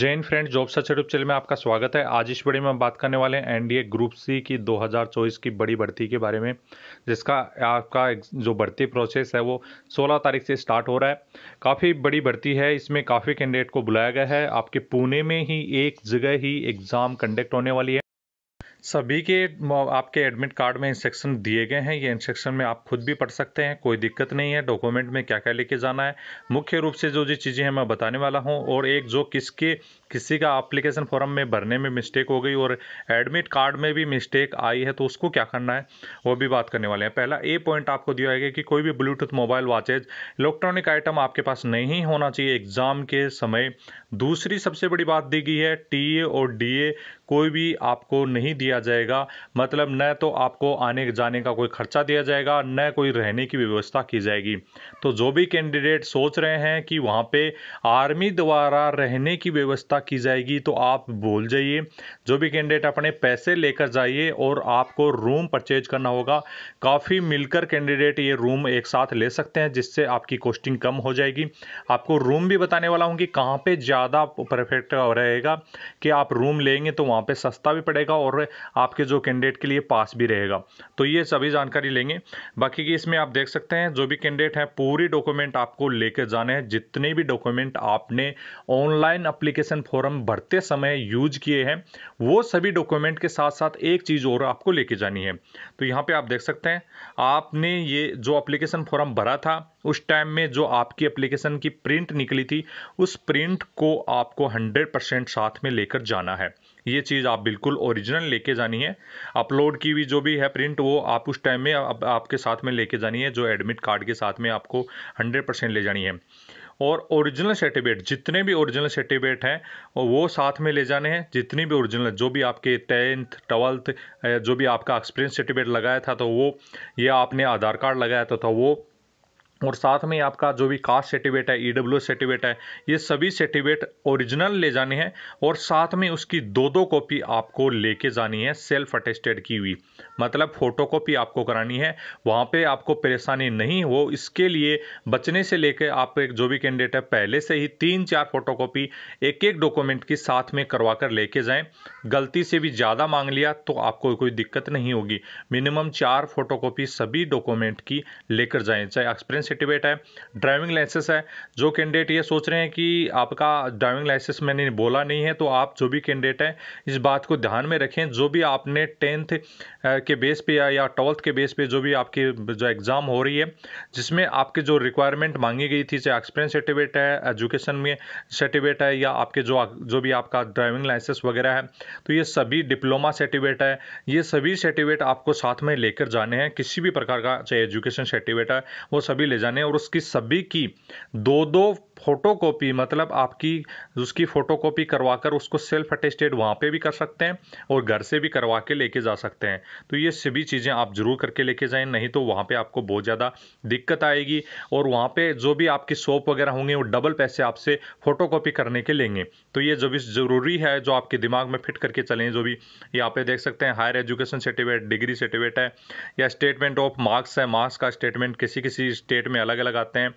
Jain friend job search YouTube channel में आपका स्वागत है आज इस वीडियो में हम बात करने वाले हैं एनडीए ग्रुप सी की 2024 की बड़ी भर्ती के बारे में जिसका आपका जो भर्ती प्रोसेस है वो 16 तारीख से स्टार्ट हो रहा है काफ़ी बड़ी भर्ती है इसमें काफ़ी कैंडिडेट को बुलाया गया है आपके पुणे में ही एक जगह ही एग्ज़ाम कंडक्ट होने वाली है सभी के आपके एडमिट कार्ड में इंस्ट्रक्शन दिए गए हैं ये इंस्ट्रक्शन में आप खुद भी पढ़ सकते हैं कोई दिक्कत नहीं है डॉक्यूमेंट में क्या क्या लेके जाना है मुख्य रूप से जो जो चीज़ें हैं मैं बताने वाला हूँ और एक जो किसके किसी का अप्लीकेशन फॉर्म में भरने में मिस्टेक हो गई और एडमिट कार्ड में भी मिस्टेक आई है तो उसको क्या करना है वो भी बात करने वाले हैं पहला ए पॉइंट आपको दिया गया कि कोई भी Bluetooth mobile watches electronic item आपके पास नहीं होना चाहिए एग्ज़ाम के समय दूसरी सबसे बड़ी बात दी गई है टी और डी कोई भी आपको नहीं दिया दिया जाएगा मतलब न तो आपको आने जाने का कोई खर्चा दिया जाएगा न कोई रहने की व्यवस्था की जाएगी तो जो भी कैंडिडेट सोच रहे हैं कि वहाँ पे आर्मी द्वारा रहने की व्यवस्था की जाएगी तो आप भूल जाइए जो भी कैंडिडेट अपने पैसे लेकर जाइए और आपको रूम परचेज करना होगा काफ़ी मिलकर कैंडिडेट ये रूम एक साथ ले सकते हैं जिससे आपकी कॉस्टिंग कम हो जाएगी आपको रूम भी बताने वाला हूँ कि कहाँ पे ज़्यादा परफेक्ट रहेगा कि आप रूम लेंगे तो वहाँ पे सस्ता भी पड़ेगा और आपके जो कैंडिडेट के लिए पास भी रहेगा तो ये सभी जानकारी लेंगे बाकी की इसमें आप देख सकते हैं जो भी कैंडिडेट हैं पूरी डॉक्यूमेंट आपको लेकर जाने हैं जितने भी डॉक्यूमेंट आपने ऑनलाइन अप्लीकेशन फॉर्म भरते समय यूज किए हैं वो सभी डॉक्यूमेंट के साथ साथ एक चीज़ और आपको लेके जानी है तो यहाँ पे आप देख सकते हैं आपने ये जो अप्लीकेशन फॉर्म भरा था उस टाइम में जो आपकी अप्लीकेशन की प्रिंट निकली थी उस प्रिंट को आपको 100 परसेंट साथ में लेकर जाना है ये चीज़ आप बिल्कुल ओरिजिनल लेके जानी है अपलोड की हुई जो भी है प्रिंट वो आप उस टाइम में आप, आपके साथ में लेके जानी है जो एडमिट कार्ड के साथ में आपको हंड्रेड परसेंट ले जानी है और ओरिजिनल सर्टिफिकेट जितने भी ओरिजिनल सर्टिफिकेट हैं वो साथ में ले जाने हैं जितनी भी ओरिजिनल जो भी आपके टेंथ ट्वेल्थ जो भी आपका एक्सपीरियंस सर्टिफिकेट लगाया था तो वो या आपने आधार कार्ड लगाया था तो वो और साथ में आपका जो भी कास्ट सर्टिफिकेट है ई डब्ल्यू सर्टिफिकेट है ये सभी सर्टिफिकेट ओरिजिनल ले जाने हैं और साथ में उसकी दो दो कॉपी आपको लेके जानी है सेल्फ अटेस्टेड की हुई मतलब फोटो कॉपी आपको करानी है वहाँ पे आपको परेशानी नहीं हो इसके लिए बचने से लेके आप एक जो भी कैंडिडेट है पहले से ही तीन चार फोटो कॉपी एक एक डॉक्यूमेंट की साथ में करवा कर लेके जाएँ गलती से भी ज़्यादा मांग लिया तो आपको कोई दिक्कत नहीं होगी मिनिमम चार फोटो सभी डॉक्यूमेंट की लेकर जाएँ चाहे एक्सपीरियंस सर्टिफिकेट है ड्राइविंग लाइसेंस है जो कैंडिडेट ये सोच रहे हैं कि आपका ड्राइविंग लाइसेंस मैंने बोला नहीं है तो आप जो भी कैंडिडेट हैं इस बात को ध्यान में रखें जो भी आपने टेंथ के बेस पे या ट्वेल्थ के बेस पे जो भी आपकी जो एग्ज़ाम हो रही है जिसमें आपके जो रिक्वायरमेंट मांगी गई थी चाहे एक्सपीरियंस सर्टिफिकेट है एजुकेशन में सर्टिफिकेट है या आपके जो जो भी आपका ड्राइविंग लाइसेंस वगैरह है तो ये सभी डिप्लोमा सर्टिफिकेट है ये सभी सर्टिफिकेट आपको साथ में लेकर जाने हैं किसी भी प्रकार का चाहे एजुकेशन सर्टिफिकेट है वो सभी ले जाने और उसकी सभी की दो दो फोटोकॉपी मतलब आपकी उसकी फ़ोटोकॉपी करवा कर उसको सेल्फ अटेस्टेड वहाँ पे भी कर सकते हैं और घर से भी करवा के लेके जा सकते हैं तो ये सभी चीज़ें आप ज़रूर करके लेके जाएं नहीं तो वहाँ पे आपको बहुत ज़्यादा दिक्कत आएगी और वहाँ पे जो भी आपकी शॉप वगैरह होंगे वो डबल पैसे आपसे फ़ोटो करने के लेंगे तो ये जो भी ज़रूरी है जो आपके दिमाग में फिट करके चलें जो भी यहाँ पर देख सकते हैं higher education certificate degree certificate है या स्टेटमेंट ऑफ मार्क्स है मार्क्स का स्टेटमेंट किसी किसी स्टेट में अलग अलग आते हैं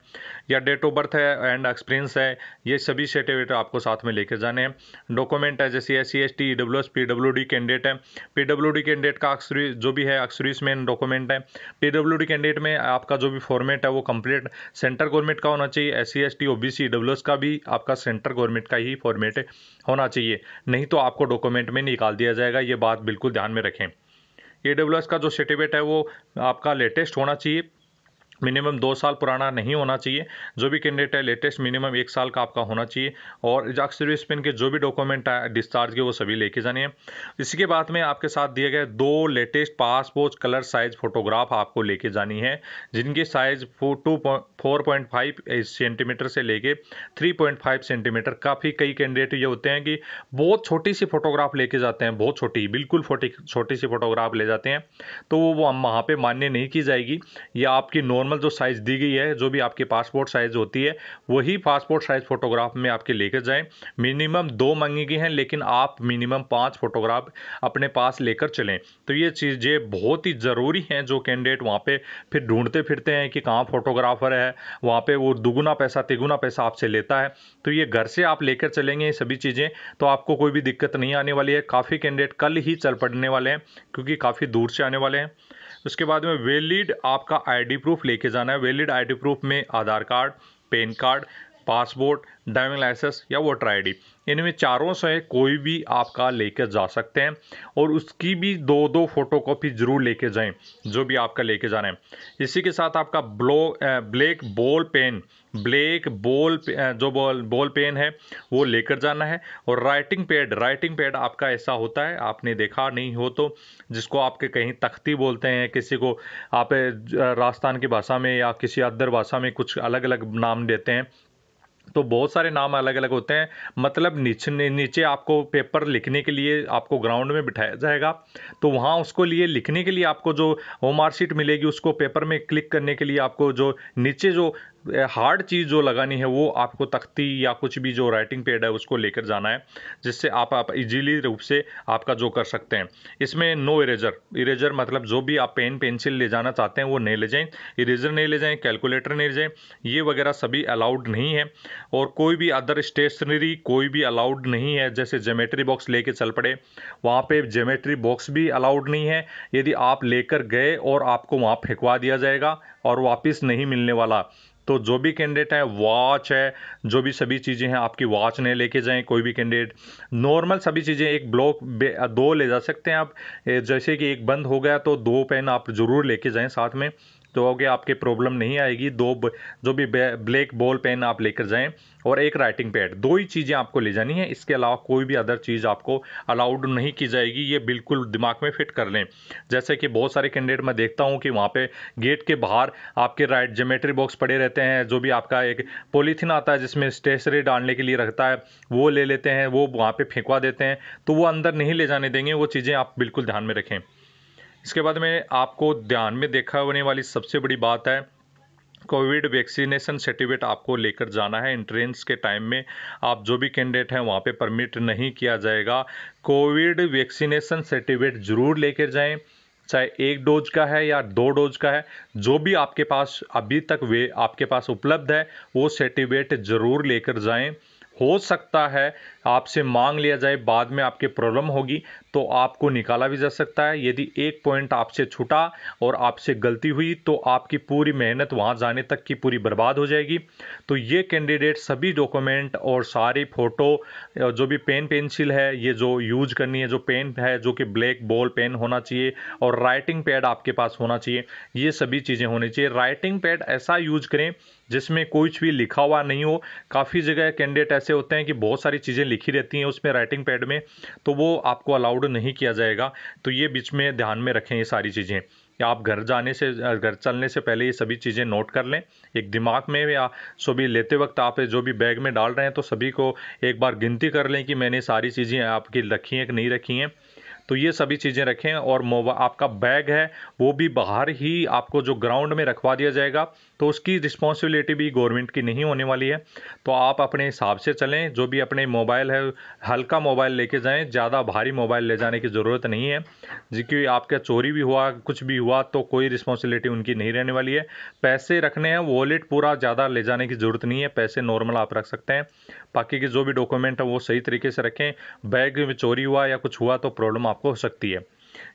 या डेट ऑफ बर्थ है एंड एक्सपीरियंस है ये सभी सर्टिफिकेट आपको साथ में लेकर जाने हैं डॉक्यूमेंट है जैसे S C S T W S P W D candidate है पी डब्ल्यू डी कैंडिडेट का अक्सरी जो भी है अक्सरीस मेन डॉक्यूमेंट है पी डब्ल्यू डी कैंडिडेट में आपका जो भी फॉर्मेट है वो कंप्लीट सेंटर गवर्नमेंट का होना चाहिए S C S T O B C W S का भी आपका सेंटर गवर्नमेंट का ही फॉर्मेट होना चाहिए नहीं तो आपको डॉक्यूमेंट में निकाल दिया जाएगा ये बात बिल्कुल ध्यान में रखें ए डब्ल्यू एस का जो सर्टिफिकेट है वो आपका लेटेस्ट होना चाहिए मिनिमम दो साल पुराना नहीं होना चाहिए जो भी कैंडिडेट है लेटेस्ट मिनिमम एक साल का आपका होना चाहिए और जाक सर्विस पेन के जो भी डॉक्यूमेंट है डिस्चार्ज के वो सभी लेके जाने हैं इसी के बाद में आपके साथ दिए गए दो latest passport colour size photograph आपको लेके जानी है जिनकी size two four point five centimetre से लेके थ्री पॉइंट फाइव सेंटीमीटर काफ़ी कई कैंडिडेट ये होते हैं कि बहुत छोटी सी फोटोग्राफ लेके जाते हैं बहुत छोटी बिल्कुल छोटी सी फोटोग्राफ ले जाते हैं तो वो वहाँ पर मान्य नहीं की जाएगी या आपकी नॉर्म नॉर्मल जो साइज़ दी गई है जो भी आपकी पासपोर्ट साइज़ होती है वही पासपोर्ट साइज़ फ़ोटोग्राफ में आपके लेकर जाएं मिनिमम दो मांगी गई हैं लेकिन आप मिनिमम पाँच फ़ोटोग्राफ अपने पास लेकर चलें तो ये चीज़ें बहुत ही ज़रूरी हैं जो कैंडिडेट वहाँ पर फिर ढूंढते फिरते हैं कि कहाँ फ़ोटोग्राफ़र है वहाँ पर वो दुगुना पैसा तिगुना पैसा आपसे लेता है तो ये घर से आप लेकर चलेंगे सभी चीज़ें तो आपको कोई भी दिक्कत नहीं आने वाली है काफ़ी कैंडिडेट कल ही चल पड़ने वाले हैं क्योंकि काफ़ी दूर से आने वाले हैं उसके बाद में वैलिड आपका आईडी प्रूफ लेके जाना है वैलिड आईडी प्रूफ में Aadhaar card PAN card passport driving licence या वोटर आईडी इनमें चारों से कोई भी आपका लेकर जा सकते हैं और उसकी भी दो दो फोटो कॉपी जरूर लेके जाएं जो भी आपका लेके जाना है इसी के साथ आपका ब्लो black ball pen black ball जो बॉल बॉल पेन है वो लेकर जाना है और राइटिंग पैड राइटिंग पैड आपका ऐसा होता है आपने देखा नहीं हो तो जिसको आपके कहीं तख्ती बोलते हैं किसी को आप राजस्थान की भाषा में या किसी अदर भाषा में कुछ अलग अलग नाम देते हैं तो बहुत सारे नाम अलग अलग होते हैं मतलब नीचे नीचे आपको पेपर लिखने के लिए आपको ग्राउंड में बिठाया जाएगा तो वहाँ उसको लिए लिखने के लिए आपको जो होमार्कशीट मिलेगी उसको पेपर में क्लिक करने के लिए आपको जो नीचे जो हार्ड चीज़ जो लगानी है वो आपको तख्ती या कुछ भी जो राइटिंग पेड है उसको लेकर जाना है जिससे आप आप इजीली रूप से आपका जो कर सकते हैं इसमें नो इरेजर इरेजर मतलब जो भी आप पेन पेंसिल ले जाना चाहते हैं वो नहीं ले जाएं इरेजर नहीं ले जाएं कैलकुलेटर नहीं ले जाएं ये वगैरह सभी अलाउड नहीं है और कोई भी अदर स्टेशनरी कोई भी अलाउड नहीं है जैसे जोमेट्री बॉक्स ले चल पड़े वहाँ पर जोमेट्री बॉक्स भी अलाउड नहीं है यदि आप लेकर गए और आपको वहाँ फेंकवा दिया जाएगा और वापस नहीं मिलने वाला तो जो भी कैंडिडेट है वॉच है जो भी सभी चीज़ें हैं आपकी वॉच नहीं लेके जाएं कोई भी कैंडिडेट नॉर्मल सभी चीज़ें एक ब्लॉक दो ले जा सकते हैं आप जैसे कि एक बंद हो गया तो दो पेन आप ज़रूर लेके जाएं साथ में तो दोगे आपके प्रॉब्लम नहीं आएगी दो जो भी ब्लैक बॉल पेन आप लेकर जाएं और एक राइटिंग पैड दो ही चीज़ें आपको ले जानी है इसके अलावा कोई भी अदर चीज़ आपको अलाउड नहीं की जाएगी ये बिल्कुल दिमाग में फिट कर लें जैसे कि बहुत सारे कैंडिडेट मैं देखता हूँ कि वहाँ पे गेट के बाहर आपके राइट जोमेट्री बॉक्स पड़े रहते हैं जो भी आपका एक पॉलीथीन आता है जिसमें स्टेशनरी डालने के लिए रखता है वो ले लेते हैं वो वहाँ पर फेंकवा देते हैं तो वो अंदर नहीं ले जाने देंगे वो चीज़ें आप बिल्कुल ध्यान में रखें इसके बाद में आपको ध्यान में देखा होने वाली सबसे बड़ी बात है कोविड वैक्सीनेशन सर्टिफिकेट आपको लेकर जाना है एंट्रेंस के टाइम में आप जो भी कैंडिडेट हैं वहाँ पे परमिट नहीं किया जाएगा कोविड वैक्सीनेशन सर्टिफिकेट जरूर लेकर जाएं चाहे एक डोज का है या दो डोज का है जो भी आपके पास अभी तक वे आपके पास उपलब्ध है वो सर्टिफिकेट जरूर लेकर जाएं हो सकता है आपसे मांग लिया जाए बाद में आपके प्रॉब्लम होगी तो आपको निकाला भी जा सकता है यदि एक पॉइंट आपसे छूटा और आपसे गलती हुई तो आपकी पूरी मेहनत वहाँ जाने तक की पूरी बर्बाद हो जाएगी तो ये कैंडिडेट सभी डॉक्यूमेंट और सारी फ़ोटो जो भी पेन पेंसिल है ये जो यूज करनी है जो पेन है जो कि ब्लैक बॉल पेन होना चाहिए और राइटिंग पैड आपके पास होना चाहिए ये सभी चीज़ें होनी चाहिए राइटिंग पैड ऐसा यूज करें जिसमें कुछ भी लिखा हुआ नहीं हो काफ़ी जगह कैंडिडेट ऐसे होते हैं कि बहुत सारी चीज़ें लिखी रहती हैं उसमें राइटिंग पैड में तो वो आपको अलाउड नहीं किया जाएगा तो ये बीच में ध्यान में रखें ये सारी चीज़ें या आप घर जाने से घर चलने से पहले ये सभी चीज़ें नोट कर लें एक दिमाग में या सो भी लेते वक्त आप जो भी बैग में डाल रहे हैं तो सभी को एक बार गिनती कर लें कि मैंने सारी चीज़ें आपकी रखी हैं कि नहीं रखी हैं तो ये सभी चीज़ें रखें और आपका बैग है वो भी बाहर ही आपको जो ग्राउंड में रखवा दिया जाएगा तो उसकी रिस्पॉन्सिबिलिटी भी गवर्नमेंट की नहीं होने वाली है तो आप अपने हिसाब से चलें जो भी अपने मोबाइल है हल्का मोबाइल लेके जाएं ज़्यादा भारी मोबाइल ले जाने की ज़रूरत नहीं है जबकि आपका चोरी भी हुआ कुछ भी हुआ तो कोई रिस्पॉन्सिबिलिटी उनकी नहीं रहने वाली है पैसे रखने हैं वॉलेट पूरा ज़्यादा ले जाने की ज़रूरत नहीं है पैसे नॉर्मल आप रख सकते हैं बाकी के जो भी डॉक्यूमेंट है वो सही तरीके से रखें बैग में चोरी हुआ या कुछ हुआ तो प्रॉब्लम आपको हो सकती है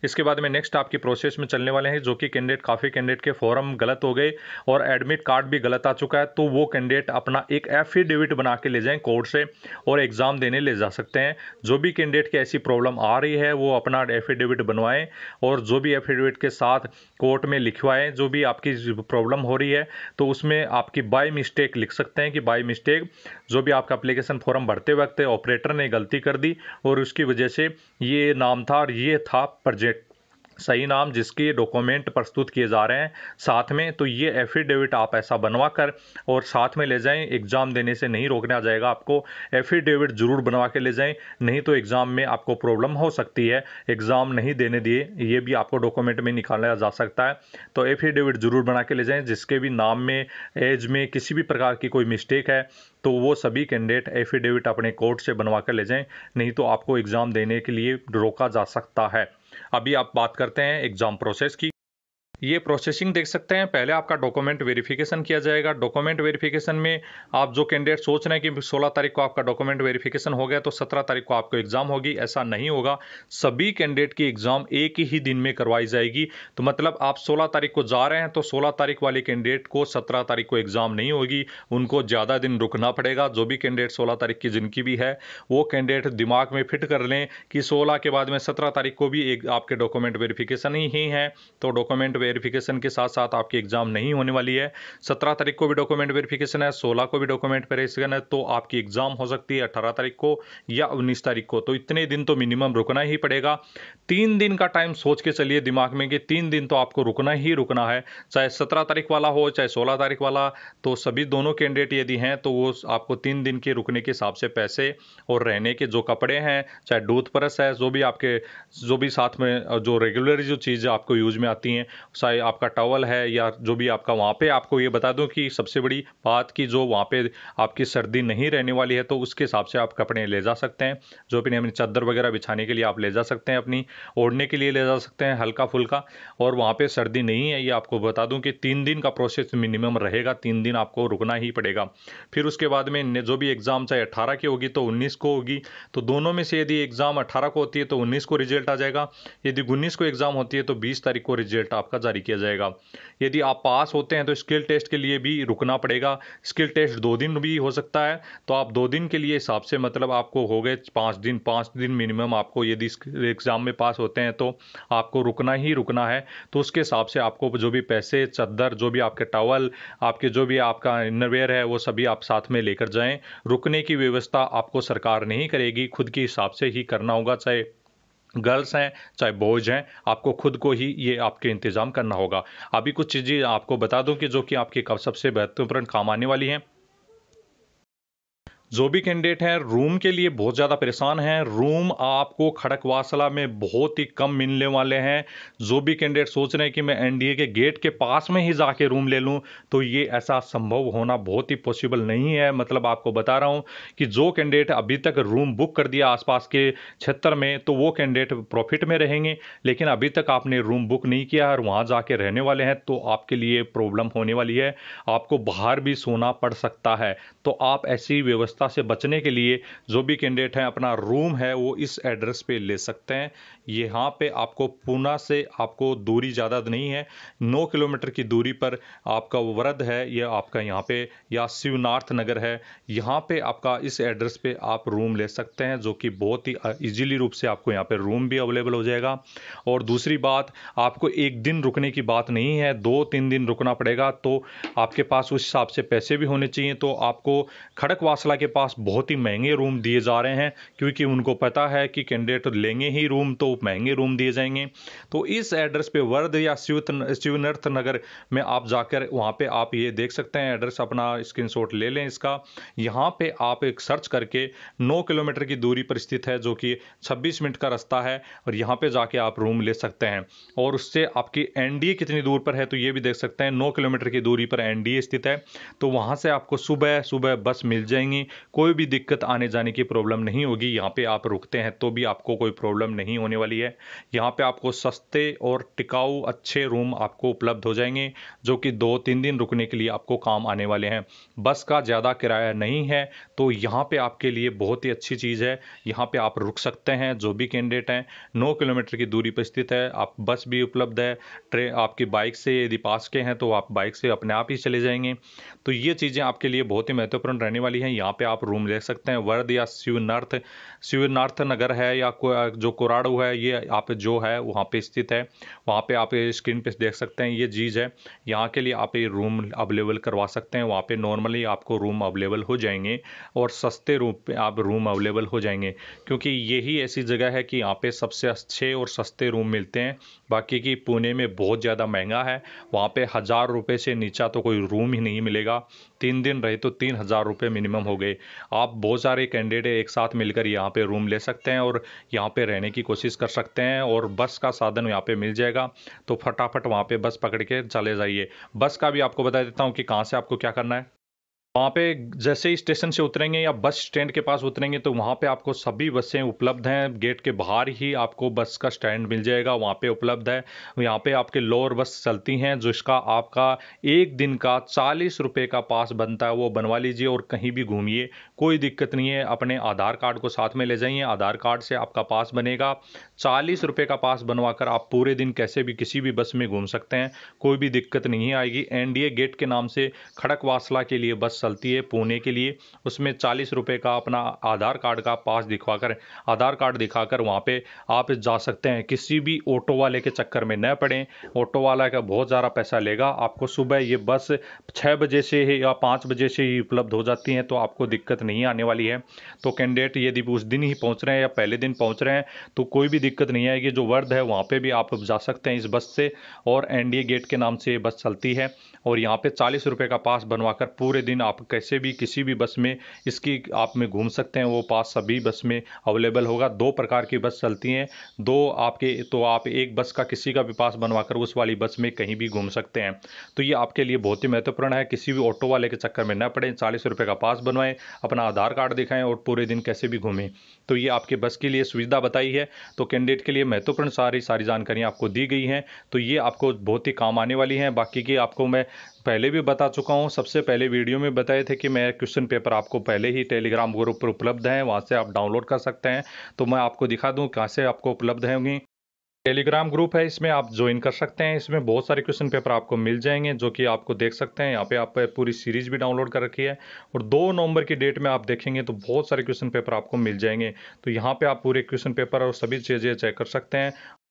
इसके बाद में नेक्स्ट आपकी प्रोसेस में चलने वाले हैं जो कि कैंडिडेट काफ़ी कैंडिडेट के फॉर्म गलत हो गए और एडमिट कार्ड भी गलत आ चुका है तो वो कैंडिडेट अपना एक एफिडेविट बना के ले जाएँ कोर्ट से और एग्ज़ाम देने ले जा सकते हैं जो भी कैंडिडेट की ऐसी प्रॉब्लम आ रही है वो अपना एफिडेविट बनवाएं और जो भी एफिडेविट के साथ कोर्ट में लिखवाएं जो भी आपकी प्रॉब्लम हो रही है तो उसमें आपकी बाई मिस्टेक लिख सकते हैं कि बाई मिस्टेक जो भी आपका अप्लीकेशन फॉर्म भरते वक्त ऑपरेटर ने गलती कर दी और उसकी वजह से ये नाम था और ये था प्रोजेक्ट सही नाम जिसके डॉक्यूमेंट प्रस्तुत किए जा रहे हैं साथ में तो ये एफिडेविट आप ऐसा बनवा कर और साथ में ले जाएं एग्ज़ाम देने से नहीं रोकना जाएगा आपको एफिडेविट ज़रूर बनवा के ले जाएं नहीं तो एग्ज़ाम में आपको प्रॉब्लम हो सकती है एग्ज़ाम नहीं देने दिए ये भी आपको डॉक्यूमेंट में निकाला जा सकता है तो एफिडेविट ज़रूर बना के ले जाएँ जिसके भी नाम में एज में किसी भी प्रकार की कोई मिस्टेक है तो वो सभी कैंडिडेट एफिडेविट अपने कोर्ट से बनवा कर ले जाएँ नहीं तो आपको एग्ज़ाम देने के लिए रोका जा सकता है अभी आप बात करते हैं एग्ज़ाम प्रोसेस की ये प्रोसेसिंग देख सकते हैं पहले आपका डॉक्यूमेंट वेरिफिकेशन किया जाएगा डॉक्यूमेंट वेरिफिकेशन में आप जो कैंडिडेट सोच रहे हैं कि 16 तारीख को आपका डॉक्यूमेंट वेरिफिकेशन हो गया तो 17 तारीख को आपको एग्जाम होगी ऐसा नहीं होगा सभी कैंडिडेट की एग्जाम एक ही दिन में करवाई जाएगी तो मतलब आप सोलह तारीख को जा रहे हैं तो सोलह तारीख वाले कैंडिडेट को सत्रह तारीख को एग्जाम नहीं होगी उनको ज़्यादा दिन रुकना पड़ेगा जो भी कैंडिडेट सोलह तारीख की जिनकी भी है वो कैंडिडेट दिमाग में फिट कर लें कि सोलह के बाद में सत्रह तारीख को भी एक आपके डॉक्यूमेंट वेरीफिकेशन ही है तो डॉक्यूमेंट वेरिफिकेशन के साथ साथ आपकी एग्जाम नहीं होने वाली है सत्रह तारीख को भी डॉक्यूमेंट वेरिफिकेशन है सोलह को भी डॉक्यूमेंट वेरिफिकेशन है तो आपकी एग्जाम हो सकती है अठारह तारीख को या उन्नीस तारीख को तो इतने दिन तो मिनिमम रुकना ही पड़ेगा तीन दिन का टाइम सोच के चलिए दिमाग में कि तीन दिन तो आपको रुकना ही रुकना है चाहे सत्रह तारीख वाला हो चाहे सोलह तारीख वाला तो सभी दोनों कैंडिडेट यदि हैं तो वो आपको तीन दिन के रुकने के हिसाब से पैसे और रहने के जो कपड़े हैं चाहे डूथ परस है जो भी आपके जो भी साथ में जो रेगुलर जो चीज़ आपको यूज में आती हैं चाहे आपका टॉवल है या जो भी आपका वहाँ पे आपको ये बता दूँ कि सबसे बड़ी बात कि जो वहाँ पे आपकी सर्दी नहीं रहने वाली है तो उसके हिसाब से आप कपड़े ले जा सकते हैं जो अपनी अपनी चादर वगैरह बिछाने के लिए आप ले जा सकते हैं अपनी ओढ़ने के लिए ले जा सकते हैं हल्का फुल्का और वहाँ पर सर्दी नहीं है ये आपको बता दूँ कि तीन दिन का प्रोसेस मिनिमम रहेगा तीन दिन आपको रुकना ही पड़ेगा फिर उसके बाद में जो भी एग्ज़ाम चाहे अट्ठारह की होगी तो उन्नीस को होगी तो दोनों में से यदि एग्ज़ाम अट्ठारह को होती है तो उन्नीस को रिजल्ट आ जाएगा यदि उन्नीस को एग्ज़ाम होती है तो बीस तारीख को रिजल्ट आपका जारी किया जाएगा यदि आप पास होते हैं तो स्किल टेस्ट के लिए भी रुकना पड़ेगा स्किल टेस्ट दो दिन भी हो सकता है तो आप दो दिन के लिए हिसाब से मतलब आपको हो गए पाँच दिन पाँच दिन मिनिमम आपको यदि एग्ज़ाम में पास होते हैं तो आपको रुकना ही रुकना है तो उसके हिसाब से आपको जो भी पैसे चद्दर जो भी आपके टॉवल आपके जो भी आपका इनरवेयर है वो सभी आप साथ में लेकर जाएँ रुकने की व्यवस्था आपको सरकार नहीं करेगी खुद के हिसाब से ही करना होगा चाहे गर्ल्स हैं चाहे बॉयज हैं आपको खुद को ही ये आपके इंतज़ाम करना होगा अभी कुछ चीज़ें आपको बता दूं कि जो कि आपके सबसे महत्वपूर्ण काम आने वाली हैं जो भी कैंडिडेट हैं रूम के लिए बहुत ज़्यादा परेशान हैं रूम आपको खड़कवासला में बहुत ही कम मिलने वाले हैं जो भी कैंडिडेट सोच रहे हैं कि मैं एनडीए के गेट के पास में ही जाके रूम ले लूं तो ये ऐसा संभव होना बहुत ही पॉसिबल नहीं है मतलब आपको बता रहा हूं कि जो कैंडिडेट अभी तक रूम बुक कर दिया आसपास के क्षेत्र में तो वो कैंडिडेट प्रॉफिट में रहेंगे लेकिन अभी तक आपने रूम बुक नहीं किया और वहाँ जा रहने वाले हैं तो आपके लिए प्रॉब्लम होने वाली है आपको बाहर भी सोना पड़ सकता है तो आप ऐसी व्यवस्था व्यवस्था से बचने के लिए जो भी कैंडिडेट हैं अपना रूम है वो इस एड्रेस पे ले सकते हैं यहाँ पे आपको पूना से आपको दूरी ज़्यादा नहीं है नौ किलोमीटर की दूरी पर आपका वरद है या आपका यहाँ पे या शिवनाथ नगर है यहाँ पे आपका इस एड्रेस पे आप रूम ले सकते हैं जो कि बहुत ही इजीली रूप से आपको यहाँ पे रूम भी अवेलेबल हो जाएगा और दूसरी बात आपको एक दिन रुकने की बात नहीं है दो तीन दिन रुकना पड़ेगा तो आपके पास उस हिसाब से पैसे भी होने चाहिए तो आपको खड़कवासला के पास बहुत ही महंगे रूम दिए जा रहे हैं क्योंकि उनको पता है कि कैंडिडेट लेंगे ही रूम तो महंगे रूम दिए जाएंगे तो इस एड्रेस पे वर्ध या शिवनर्थ नगर में आप जाकर वहाँ पे आप ये देख सकते हैं एड्रेस अपना शॉट ले लें इसका यहाँ पे आप एक सर्च करके नौ किलोमीटर की दूरी पर स्थित है जो कि छब्बीस मिनट का रास्ता है और यहाँ पर जाके आप रूम ले सकते हैं और उससे आपकी एन कितनी दूर पर है तो ये भी देख सकते हैं नौ किलोमीटर की दूरी पर एनडीए स्थित है तो वहाँ से आपको सुबह सुबह बस मिल जाएंगी कोई भी दिक्कत आने जाने की प्रॉब्लम नहीं होगी यहाँ पे आप रुकते हैं तो भी आपको कोई प्रॉब्लम नहीं होने वाली है यहाँ पे आपको सस्ते और टिकाऊ अच्छे रूम आपको उपलब्ध हो जाएंगे जो कि दो तीन दिन रुकने के लिए आपको काम आने वाले हैं बस का ज़्यादा किराया नहीं है तो यहाँ पर आपके लिए बहुत ही अच्छी चीज़ है यहाँ पर आप रुक सकते हैं जो भी कैंडिडेट हैं नौ किलोमीटर की दूरी पर स्थित है आप बस भी उपलब्ध है ट्रेन आपकी बाइक से यदि पास के हैं तो आप बाइक से अपने आप ही चले जाएंगे तो ये चीज़ें आपके लिए बहुत ही महत्वपूर्ण रहने वाली हैं यहाँ पर आप रूम ले सकते हैं वर्द या शिवनार्थ शिवनार्थ नगर है या जो कोराडो है ये आप जो है वहाँ पे स्थित है वहाँ पे आप स्क्रीन पे देख सकते हैं ये चीज़ है यहाँ के लिए आप ये रूम अवेलेबल करवा सकते हैं वहाँ पे नॉर्मली आपको रूम अवेलेबल हो जाएंगे और सस्ते रूप पे आप रूम अवेलेबल हो जाएंगे क्योंकि यही ऐसी जगह है कि यहाँ पे सबसे अच्छे और सस्ते रूम मिलते हैं बाकी की पुणे में बहुत ज़्यादा महंगा है वहाँ पे हज़ार रुपये से नीचा तो कोई रूम ही नहीं मिलेगा तीन दिन रहे तो तीन हज़ार रुपये मिनिमम हो गए आप बहुत सारे कैंडिडेट एक साथ मिलकर यहाँ पे रूम ले सकते हैं और यहाँ पे रहने की कोशिश कर सकते हैं और बस का साधन यहाँ पे मिल जाएगा तो फटाफट वहाँ पर बस पकड़ के चले जाइए बस का भी आपको बता देता हूँ कि कहाँ से आपको क्या करना है वहाँ पे जैसे ही स्टेशन से उतरेंगे या बस स्टैंड के पास उतरेंगे तो वहाँ पे आपको सभी बसें उपलब्ध हैं गेट के बाहर ही आपको बस का स्टैंड मिल जाएगा वहाँ पे उपलब्ध है यहाँ पे आपके लोअर बस चलती हैं जिसका आपका एक दिन का चालीस रुपये का पास बनता है वो बनवा लीजिए और कहीं भी घूमिए कोई दिक्कत नहीं है अपने आधार कार्ड को साथ में ले जाइए आधार कार्ड से आपका पास बनेगा चालीस रुपये का पास बनवा कर आप पूरे दिन कैसे भी किसी भी बस में घूम सकते हैं कोई भी दिक्कत नहीं आएगी एनडीए गेट के नाम से खड़क वासला के लिए बस चलती है पुणे के लिए उसमें चालीस रुपये का अपना आधार कार्ड का पास दिखवाकर आधार कार्ड दिखाकर वहाँ पर आप जा सकते हैं किसी भी ऑटो वाले के चक्कर में न पड़ें ऑटो वाला का बहुत ज़्यादा पैसा लेगा आपको सुबह ये बस छः बजे से या पाँच बजे से ही उपलब्ध हो जाती हैं तो आपको दिक्कत नहीं आने वाली है तो कैंडिडेट यदि उस दिन ही पहुँच रहे हैं या पहले दिन पहुँच रहे हैं तो कोई भी दिक्कत नहीं आएगी जो वर्ध है वहाँ पर भी आप जा सकते हैं इस बस से और एन गेट के नाम से ये बस चलती है और यहाँ पर चालीस रुपये का पास बनवा पूरे दिन आप कैसे भी किसी भी बस में इसकी आप में घूम सकते हैं वो पास सभी बस में अवेलेबल होगा दो प्रकार की बस चलती हैं दो आपके तो आप एक बस का किसी का भी पास बनवाकर उस वाली बस में कहीं भी घूम सकते हैं तो ये आपके लिए बहुत ही महत्वपूर्ण है किसी भी ऑटो वाले के चक्कर में ना पड़े चालीस रुपए का पास बनवाएं अपना अपना आधार कार्ड दिखाएं और पूरे दिन कैसे भी घूमें तो ये आपके बस के लिए सुविधा बताई है तो कैंडिडेट के लिए महत्वपूर्ण सारी सारी जानकारियाँ आपको दी गई हैं तो ये आपको बहुत ही काम आने वाली हैं बाकी की आपको मैं पहले भी बता चुका हूँ सबसे पहले वीडियो में बताए थे कि मैं क्वेश्चन पेपर आपको पहले ही टेलीग्राम ग्रुप पर उपलब्ध हैं वहाँ से आप डाउनलोड कर सकते हैं तो मैं आपको दिखा दूँ कहाँ से आपको उपलब्ध होंगी टेलीग्राम ग्रुप है इसमें आप ज्वाइन कर सकते हैं इसमें बहुत सारे क्वेश्चन पेपर आपको मिल जाएंगे जो कि आपको देख सकते हैं यहाँ पे आप पूरी सीरीज भी डाउनलोड कर रखी है और दो नवंबर की डेट में आप देखेंगे तो बहुत सारे क्वेश्चन पेपर आपको मिल जाएंगे तो यहाँ पे आप पूरे क्वेश्चन पेपर और सभी चीज़ें चेक कर सकते हैं